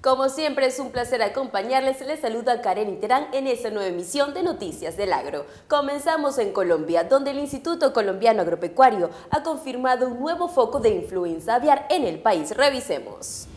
Como siempre es un placer acompañarles, les saluda Karen Terán en esta nueva emisión de Noticias del Agro. Comenzamos en Colombia, donde el Instituto Colombiano Agropecuario ha confirmado un nuevo foco de influenza aviar en el país. Revisemos.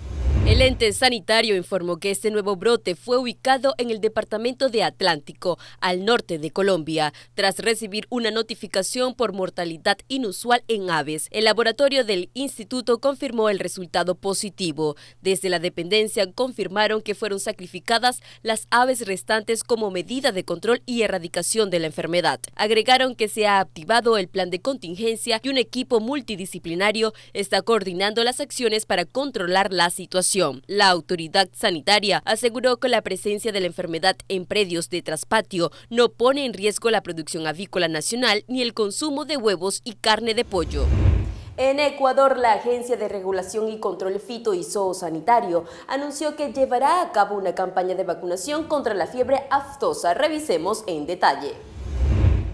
El ente sanitario informó que este nuevo brote fue ubicado en el departamento de Atlántico, al norte de Colombia, tras recibir una notificación por mortalidad inusual en aves. El laboratorio del instituto confirmó el resultado positivo. Desde la dependencia confirmaron que fueron sacrificadas las aves restantes como medida de control y erradicación de la enfermedad. Agregaron que se ha activado el plan de contingencia y un equipo multidisciplinario está coordinando las acciones para controlar la situación. La autoridad sanitaria aseguró que la presencia de la enfermedad en predios de traspatio no pone en riesgo la producción avícola nacional ni el consumo de huevos y carne de pollo. En Ecuador, la Agencia de Regulación y Control Fito y Zoosanitario anunció que llevará a cabo una campaña de vacunación contra la fiebre aftosa. Revisemos en detalle.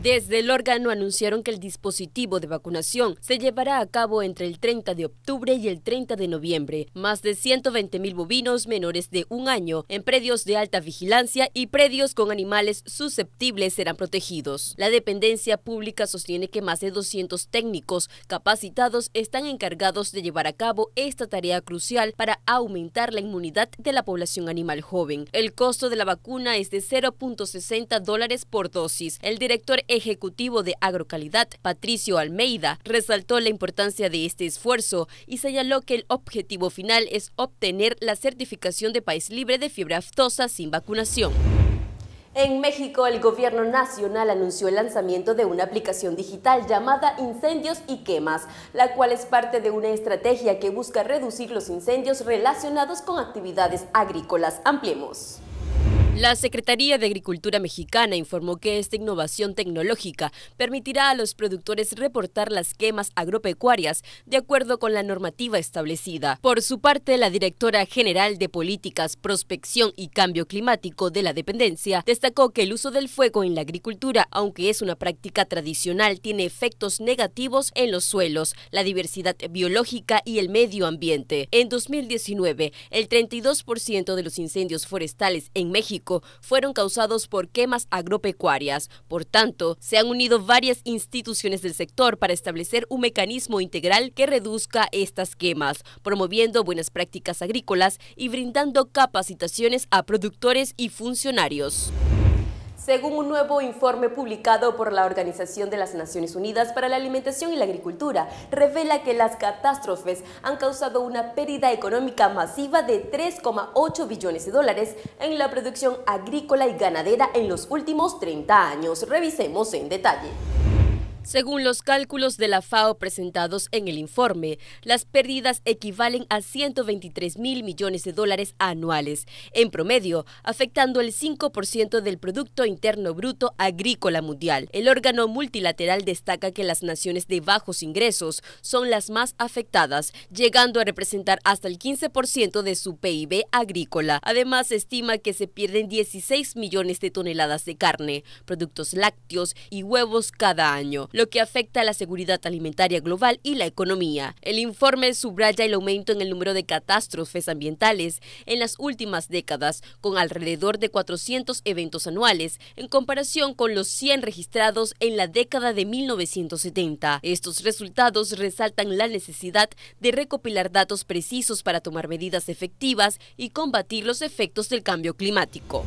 Desde el órgano anunciaron que el dispositivo de vacunación se llevará a cabo entre el 30 de octubre y el 30 de noviembre. Más de 120 mil bovinos menores de un año en predios de alta vigilancia y predios con animales susceptibles serán protegidos. La dependencia pública sostiene que más de 200 técnicos capacitados están encargados de llevar a cabo esta tarea crucial para aumentar la inmunidad de la población animal joven. El costo de la vacuna es de 0.60 dólares por dosis. El director ejecutivo de Agrocalidad, Patricio Almeida, resaltó la importancia de este esfuerzo y señaló que el objetivo final es obtener la certificación de país libre de fiebre aftosa sin vacunación. En México, el gobierno nacional anunció el lanzamiento de una aplicación digital llamada Incendios y Quemas, la cual es parte de una estrategia que busca reducir los incendios relacionados con actividades agrícolas. Ampliemos. La Secretaría de Agricultura Mexicana informó que esta innovación tecnológica permitirá a los productores reportar las quemas agropecuarias de acuerdo con la normativa establecida. Por su parte, la directora general de Políticas, Prospección y Cambio Climático de la dependencia destacó que el uso del fuego en la agricultura, aunque es una práctica tradicional, tiene efectos negativos en los suelos, la diversidad biológica y el medio ambiente. En 2019, el 32% de los incendios forestales en México fueron causados por quemas agropecuarias. Por tanto, se han unido varias instituciones del sector para establecer un mecanismo integral que reduzca estas quemas, promoviendo buenas prácticas agrícolas y brindando capacitaciones a productores y funcionarios según un nuevo informe publicado por la Organización de las Naciones Unidas para la Alimentación y la Agricultura, revela que las catástrofes han causado una pérdida económica masiva de 3,8 billones de dólares en la producción agrícola y ganadera en los últimos 30 años. Revisemos en detalle. Según los cálculos de la FAO presentados en el informe, las pérdidas equivalen a 123 mil millones de dólares anuales, en promedio, afectando el 5% del Producto Interno Bruto Agrícola Mundial. El órgano multilateral destaca que las naciones de bajos ingresos son las más afectadas, llegando a representar hasta el 15% de su PIB agrícola. Además, estima que se pierden 16 millones de toneladas de carne, productos lácteos y huevos cada año lo que afecta a la seguridad alimentaria global y la economía. El informe subraya el aumento en el número de catástrofes ambientales en las últimas décadas, con alrededor de 400 eventos anuales, en comparación con los 100 registrados en la década de 1970. Estos resultados resaltan la necesidad de recopilar datos precisos para tomar medidas efectivas y combatir los efectos del cambio climático.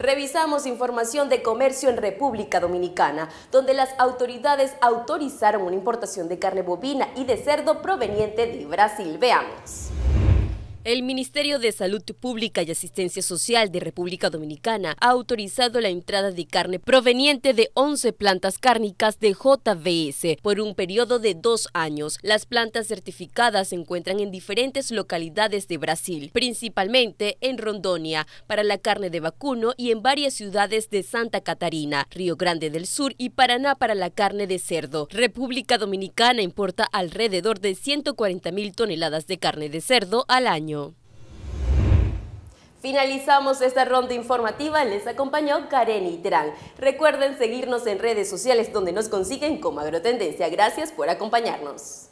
Revisamos información de comercio en República Dominicana, donde las autoridades autorizaron una importación de carne bovina y de cerdo proveniente de Brasil. Veamos. El Ministerio de Salud Pública y Asistencia Social de República Dominicana ha autorizado la entrada de carne proveniente de 11 plantas cárnicas de JBS por un periodo de dos años. Las plantas certificadas se encuentran en diferentes localidades de Brasil, principalmente en Rondonia, para la carne de vacuno y en varias ciudades de Santa Catarina, Río Grande del Sur y Paraná para la carne de cerdo. República Dominicana importa alrededor de 140 mil toneladas de carne de cerdo al año. Finalizamos esta ronda informativa, les acompañó Karen Itrán. Recuerden seguirnos en redes sociales donde nos consiguen como Agrotendencia. Gracias por acompañarnos.